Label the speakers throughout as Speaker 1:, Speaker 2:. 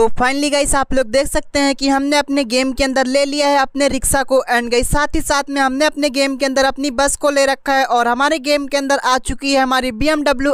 Speaker 1: तो finally guys आप लोग देख सकते हैं कि हमने अपने गेम के अंदर ले लिया है अपने रिक्शा को एंड गई साथ ही साथ में हमने अपने गेम के अंदर अपनी बस को ले रखा है और हमारे गेम के अंदर आ चुकी है हमारी बी एमडब्ल्यू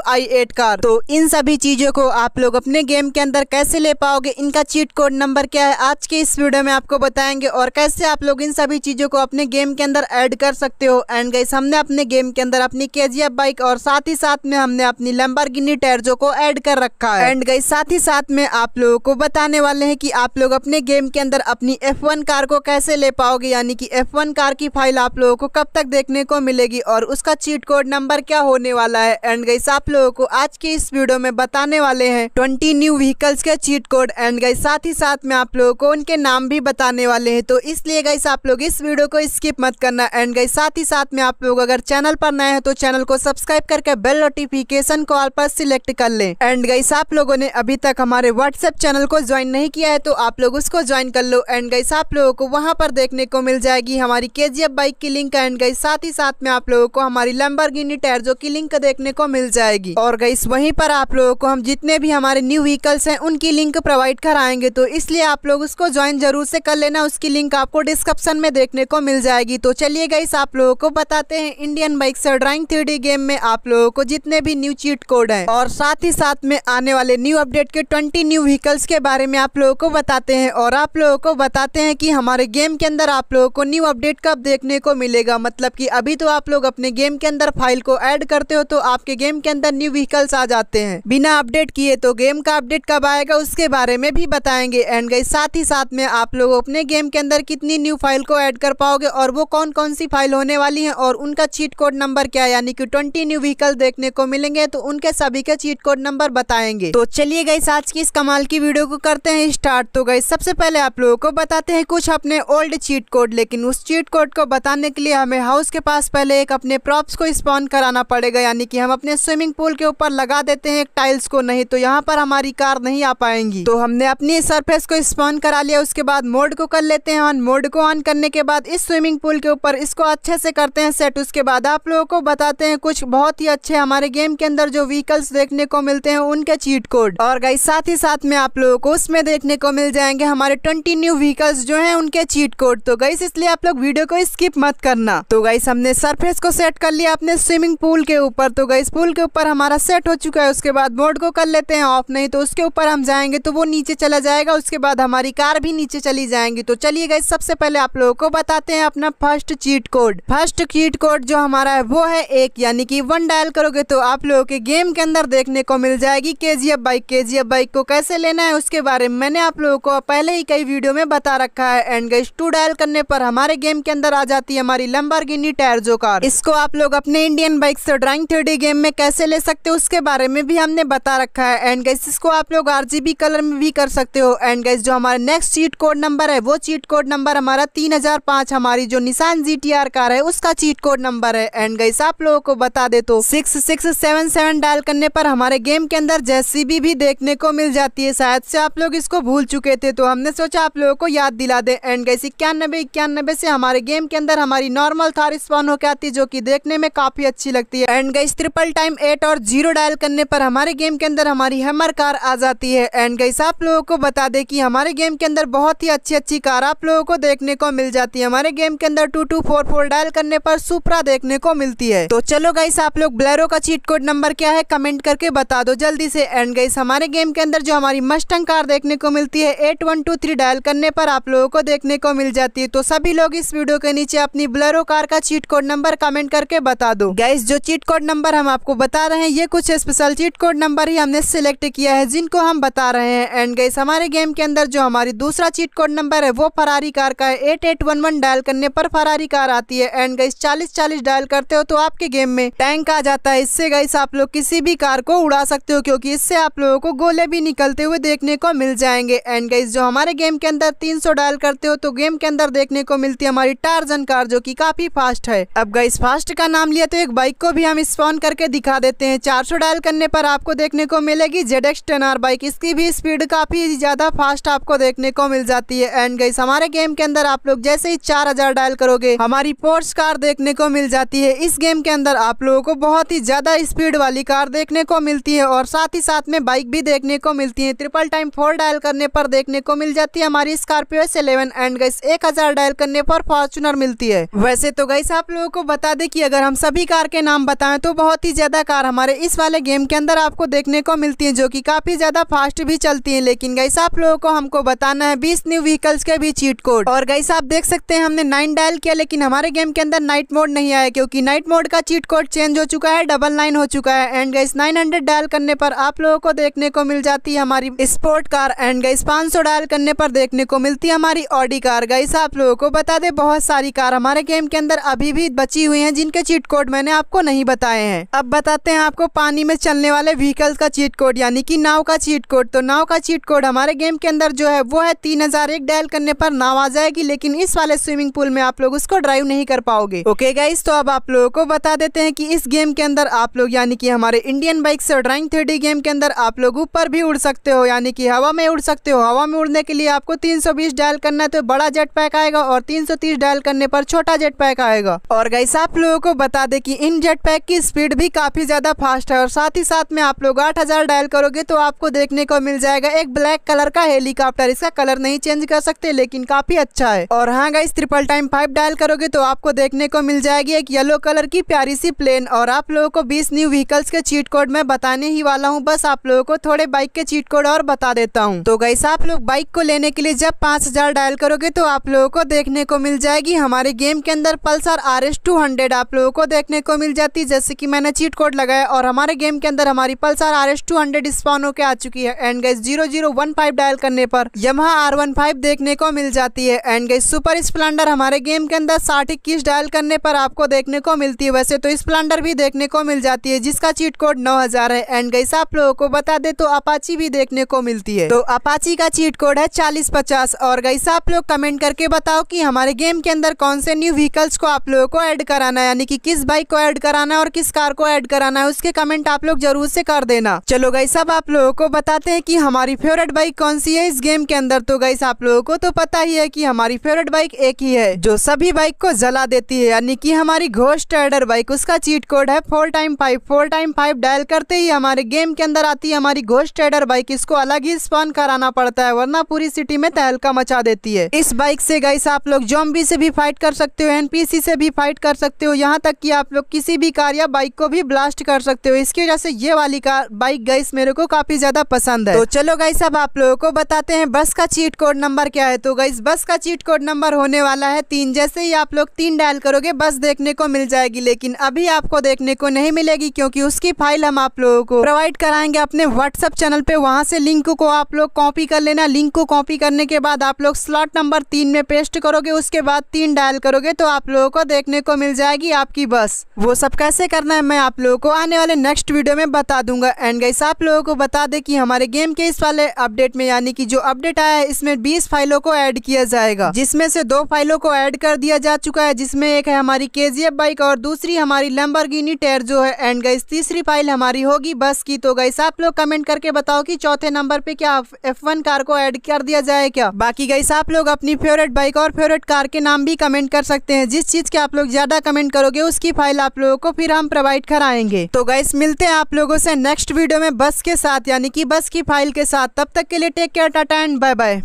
Speaker 1: कार तो इन सभी चीज़ों को आप लोग अपने गेम के अंदर कैसे ले पाओगे इनका चीट कोड नंबर क्या है आज के इस वीडियो में आपको बताएंगे और कैसे आप लोग इन सभी चीज़ों को अपने गेम के अंदर एड कर सकते हो एंड गई हमने अपने गेम के अंदर अपनी के बाइक और साथ ही साथ में हमने अपनी लंबर गिनी को एड कर रखा है एंड गई साथ ही साथ में आप लोगों को बताने वाले हैं कि आप लोग अपने गेम के अंदर अपनी F1 कार को कैसे ले पाओगे यानी कि F1 कार की फाइल आप लोगों को कब तक देखने को मिलेगी और उसका चीट कोड नंबर क्या होने वाला है एंड गाइस आप लोगों को आज के इस वीडियो में बताने वाले हैं ट्वेंटी न्यू व्हीकल्स के चीट कोड एंड गाइस साथ ही साथ में आप लोगों को उनके नाम भी बताने वाले हैं तो इसलिए गाइस आप लोग इस वीडियो को स्किप मत करना एंड गाइस साथ ही साथ में आप लोग अगर चैनल पर नए हैं तो चैनल को सब्सक्राइब करके बेल नोटिफिकेशन को ऑल पर सिलेक्ट कर लें एंड गाइस आप लोगों ने अभी तक हमारे व्हाट्सएप चैनल को ज्वाइन नहीं किया है तो आप लोग उसको ज्वाइन कर लो एंड गाइस आप लोगों को वहां पर देखने को मिल जाएगी हमारी के बाइक की लिंक एंड गई साथ ही साथ में आप लोगों को हमारी लंबर टायर जो की लिंक देखने को मिल जाएगी और गाइस वहीं पर आप लोगों को हम जितने भी हमारे न्यू व्हीकल्स हैं उनकी लिंक प्रोवाइड कराएंगे तो इसलिए आप लोग उसको ज्वाइन जरूर से कर लेना उसकी लिंक आपको डिस्क्रिप्शन में देखने को मिल जाएगी तो चलिए गाइस आप लोगों को बताते हैं इंडियन बाइक से ड्राइंग थ्री गेम में आप लोगों को जितने भी न्यू चीट कोड है और साथ ही साथ में आने वाले न्यू अपडेट के ट्वेंटी न्यू व्हीकल्स के बारे बारे में आप लोगों को बताते हैं और आप लोगों को बताते हैं कि हमारे गेम के अंदर आप लोगों को न्यू अपडेट कब देखने को मिलेगा मतलब कि अभी तो आप लोग अपने गेम के अंदर फाइल को ऐड करते हो तो आपके गेम के अंदर न्यू व्हीकल्स आ जाते हैं बिना अपडेट किए तो गेम का अपडेट कब आएगा उसके बारे में भी बताएंगे एंड गई साथ ही साथ में आप लोग अपने गेम के अंदर कितनी न्यू फाइल को ऐड कर पाओगे और वो कौन कौन सी फाइल होने वाली है और उनका चीट कोड नंबर क्या यानी कि ट्वेंटी न्यू व्हीकल देखने को मिलेंगे तो उनके सभी के चीट कोड नंबर बताएंगे तो चलिए गई आज की इस कमाल की वीडियो को करते हैं स्टार्ट तो गई सबसे पहले आप लोगों को बताते हैं कुछ अपने ओल्ड चीट कोड लेकिन उस चीट कोड को बताने के लिए हमें हाउस के पास पहले एक अपने प्रॉप्स को स्पॉन कराना पड़ेगा यानी कि हम अपने स्विमिंग पूल के ऊपर लगा देते हैं टाइल्स को नहीं तो यहाँ पर हमारी कार नहीं आ पाएंगी तो हमने अपनी सरफेस को स्पॉन करा लिया उसके बाद मोड को कर लेते हैं ऑन मोड को ऑन करने के बाद इस स्विमिंग पूल के ऊपर इसको अच्छे से करते हैं सेट उसके बाद आप लोगों को बताते हैं कुछ बहुत ही अच्छे हमारे गेम के अंदर जो व्हीकल्स देखने को मिलते हैं उनके चीट कोड और गई साथ ही साथ में आप लोगों को उसमें देखने को मिल जाएंगे हमारे ट्वेंटी न्यू व्हीकल्स जो हैं उनके चीट कोड तो गाइस इसलिए आप लोग वीडियो को स्किप मत करना तो गाइस हमने सरफेस को सेट कर लिया अपने स्विमिंग पूल के ऊपर तो गाइस पूल के ऊपर हमारा सेट हो चुका है उसके बाद बोर्ड को कर लेते हैं ऑफ नहीं तो उसके ऊपर हम जाएंगे तो वो नीचे चला जाएगा उसके बाद हमारी कार भी नीचे चली जाएंगी तो चलिए गाइस सबसे पहले आप लोगों को बताते हैं अपना first cheat code first cheat code जो हमारा है वो है एक यानी कि वन डायल करोगे तो आप लोगों के गेम के अंदर देखने को मिल जाएगी के जी बाइक के जी बाइक को कैसे लेना है उसके बारे में मैंने आप लोगों को पहले ही कई वीडियो में बता रखा है एंड गई टू डायल करने पर हमारे गेम के अंदर आ जाती है हमारी लंबारगिनी टैरजो कार इसको आप लोग अपने इंडियन बाइक से ड्राइंग थ्री गेम में कैसे ले सकते हो उसके बारे में भी हमने बता रखा है एंड गई इसको आप लोग आर कलर में भी कर सकते हो एंड गई जो हमारा नेक्स्ट चीट कोड नंबर है वो चीट कोड नंबर हमारा तीन हजार पाँच हमारी जो निशान जी टी आर कार है उसका चीट कोड नंबर है एंड गैस आप लोगों को बता दे तो six six seven seven dial करने पर हमारे गेम के अंदर जेसीबी भी देखने को मिल जाती है शायद से आप लोग इसको भूल चुके थे तो हमने सोचा आप लोगों को याद दिला दें एंड गैस इक्यानबे इक्यानबे से हमारे गेम के अंदर हमारी नॉर्मल थार स्पॉन होकर आती है जो कि देखने में काफी अच्छी लगती है and guys triple time eight और जीरो डायल करने पर हमारे गेम के अंदर हमारी हेमर कार आ जाती है एंड गैस आप लोगों को बता दे की हमारे गेम के अंदर बहुत ही अच्छी अच्छी कार आप लोगों को देखने को मिल जाती है हमारे गेम के अंदर two two four four dial करने पर सुपरा देखने को मिलती है तो चलो गाइस आप लोग ब्लैरो का चीट कोड नंबर क्या है कमेंट करके बता दो जल्दी से एंड गाइस हमारे गेम के अंदर जो हमारी मस्टंग कार कार देखने को मिलती है eight one two three dial करने पर आप लोगों को देखने को मिल जाती है तो सभी लोग इस वीडियो के नीचे अपनी ब्लरो कार का चीट कोड नंबर कमेंट करके बता दो गैस जो चीट कोड नंबर हम आपको बता रहे हैं ये कुछ स्पेशल चीट कोड नंबर ही हमने सिलेक्ट किया है जिनको हम बता रहे हैं एंड गैस हमारे गेम के अंदर जो हमारी दूसरा चीट कोड नंबर है वो फरारी कार का है eight eight one one dial करने पर फरारी कार आती है एंड गैस चालीस चालीस डायल करते हो तो आपके गेम में टैंक आ जाता है इससे गैस आप लोग किसी भी कार को उड़ा सकते हो क्योंकि इससे आप लोगों को गोले भी निकलते हुए देखने को को मिल जाएंगे एंड गाइज जो हमारे गेम के अंदर 300 डायल करते हो तो गेम के अंदर देखने को मिलती है हमारी टारजन कार जो कि काफी फास्ट है अब गाइज फास्ट का नाम लिया तो एक बाइक को भी हम स्पॉन करके दिखा देते हैं चार सौ डायल करने पर आपको देखने को मिलेगी जेड एक्स बाइक इसकी भी स्पीड काफी ज्यादा फास्ट आपको देखने को मिल जाती है एंड गाइस हमारे गेम के अंदर आप लोग जैसे ही चार हजार डायल करोगे हमारी पोर्स कार देखने को मिल जाती है इस गेम के अंदर आप लोगों को बहुत ही ज्यादा स्पीड वाली कार देखने को मिलती है और साथ ही साथ में बाइक भी देखने को मिलती है ट्रिपल टाइम फोर डायल करने पर देखने को मिल जाती है हमारी स्कॉर्पियो एस इलेवन एंड गई एक हजार डायल करने पर फॉर्चुनर मिलती है वैसे तो गई आप लोगों को बता दे कि अगर हम सभी कार के नाम बताएं तो बहुत ही ज्यादा कार हमारे इस वाले गेम के अंदर आपको देखने को मिलती है जो की काफी ज्यादा फास्ट भी चलती है लेकिन गई आप लोगों को हमको बताना है बीस न्यू व्हीकल्स के भी चीट कोड और गई आप देख सकते हैं हमने नाइन डायल किया लेकिन हमारे गेम के अंदर नाइट मोड नहीं आया क्योंकि नाइट मोड का चीट कोड चेंज हो चुका है डबल नाइन हो चुका है एंड गई नाइन हंड्रेड डायल करने पर आप लोगों को देखने को मिल जाती है हमारी sport sport car and guys 500 dial करने पर देखने को मिलती है हमारी ऑडी कार गाइस आप लोगों को बता दे बहुत सारी कार हमारे गेम के अंदर अभी भी बची हुई हैं जिनके चीट कोड मैंने आपको नहीं बताए हैं अब बताते हैं आपको पानी में चलने वाले व्हीकल का चीट कोड यानी कि नाव का चीट कोड तो नाव का चीट कोड हमारे गेम के अंदर जो है वो है तीन हजार एक डायल करने पर नाव आ जाएगी लेकिन इस वाले स्विमिंग पूल में आप लोग उसको ड्राइव नहीं कर पाओगे ओके गाइस तो अब आप लोगों को बता देते हैं की इस गेम के अंदर आप लोग यानी की हमारे इंडियन बाइक से ड्राइंग थ्री गेम के अंदर आप लोग ऊपर भी उड़ सकते हो यानी कि हवा में उड़ सकते हो हवा में उड़ने के लिए आपको 320 डायल करना है तो बड़ा जेट पैक आएगा और 330 डायल करने पर छोटा जेट पैक आएगा और गई आप लोगों को बता दे कि इन जेट पैक की स्पीड भी काफी ज्यादा फास्ट है और साथ ही साथ में आप लोग आठ डायल करोगे तो आपको देखने को मिल जाएगा एक ब्लैक कलर का हेलीकॉप्टर इसका कलर नहीं चेंज कर सकते लेकिन काफी अच्छा है और हाँ guys triple time five dial करोगे तो आपको देखने को मिल जाएगी एक येलो कलर की प्यारी सी प्लेन और आप लोगों को बीस न्यू व्हीकल्स के चीट कोड में बताने ही वाला हूँ बस आप लोगों को थोड़े बाइक के चीट कोड और बता दे देता हूँ तो गैस आप लोग बाइक को लेने के लिए जब पाँच हजार डायल करोगे तो आप लोगों को देखने को मिल जाएगी हमारे गेम के अंदर Pulsar R S two hundred आप लोगों को देखने को मिल जाती है जैसे की मैंने चीट कोड लगाया और हमारे गेम के अंदर हमारी Pulsar R S two hundred spawn होकर आ चुकी है and guys zero zero one five dial करने पर यमहा आर वन फाइव देखने को मिल जाती है एंड गई सुपर स्प्लेंडर हमारे गेम के अंदर साठ इक्कीस डायल करने पर आपको देखने को मिलती है वैसे तो स्प्लेंडर भी देखने को मिल जाती है जिसका चीट कोड नौ हजार है एंड गई आप लोगों को बता दे तो अपाची भी देखने को मिलती है होती है तो अपाची का चीट कोड है चालीस पचास और गईसा आप लोग कमेंट करके बताओ कि हमारे गेम के अंदर कौन से न्यू व्हीकल्स को आप लोगों को ऐड कराना है यानी कि किस बाइक को ऐड कराना है और किस कार को ऐड कराना है उसके कमेंट आप लोग जरूर से कर देना चलो गई सब आप लोगों को बताते हैं कि हमारी फेवरेट बाइक कौन सी है इस गेम के अंदर तो गई आप लोगों को तो पता ही है की हमारी फेवरेट बाइक एक ही है जो सभी बाइक को जला देती है यानी की हमारी घोष राइडर बाइक उसका चीट कोड है four time five four time five dial करते ही हमारे गेम के अंदर आती है हमारी घोष राइडर बाइक इसको अलग ही स्पॉन कराना पड़ता है वरना पूरी सिटी में तहलका मचा देती है इस बाइक से गाइस आप लोग जॉम्बी से भी फाइट कर सकते हो एनपीसी से भी फाइट कर सकते हो यहाँ तक कि आप लोग किसी भी कार या बाइक को भी ब्लास्ट कर सकते हो इसकी वजह से ये वाली कार बाइक गाइस मेरे को काफी ज्यादा पसंद है तो चलो गाइस अब आप लोगों को बताते हैं बस का चीट कोड नंबर क्या है तो गाइस बस का चीट कोड नंबर होने वाला है तीन जैसे ही आप लोग तीन डायल करोगे बस देखने को मिल जाएगी लेकिन अभी आपको देखने को नहीं मिलेगी क्योंकि उसकी फाइल हम आप लोगों को प्रोवाइड कराएंगे अपने व्हाट्सअप चैनल पे वहाँ से लिंक को आप लोग कॉपी कर लेना लिंक को कॉपी करने के बाद आप लोग स्लॉट नंबर तीन में पेस्ट करोगे उसके बाद तीन डायल करोगे तो आप लोगों को देखने को मिल जाएगी आपकी बस वो सब कैसे करना है मैं आप लोगों को आने वाले नेक्स्ट वीडियो में बता दूंगा एंड गाइस आप लोगों को बता दे कि हमारे गेम के इस वाले अपडेट में यानी कि जो अपडेट आया है इसमें बीस फाइलों को ऐड किया जाएगा जिसमें से दो फाइलों को ऐड कर दिया जा चुका है जिसमें एक है हमारी के बाइक और दूसरी हमारी गिनी टेर जो है एंड गाइस तीसरी फाइल हमारी होगी बस की तो गाइस आप लोग कमेंट करके बताओ कि चौथे नंबर पे क्या एफ वन कार को ऐड कर दिया जाए क्या बाकी गई आप लोग अपनी फेवरेट बाइक और फेवरेट कार के नाम भी कमेंट कर सकते हैं जिस चीज के आप लोग ज्यादा कमेंट करोगे उसकी फाइल आप लोगों को फिर हम प्रोवाइड कराएंगे तो गाइस मिलते हैं आप लोगों से नेक्स्ट वीडियो में बस के साथ यानी कि बस की फाइल के साथ तब तक के लिए टेक केयर टाटा एंड बाय बाय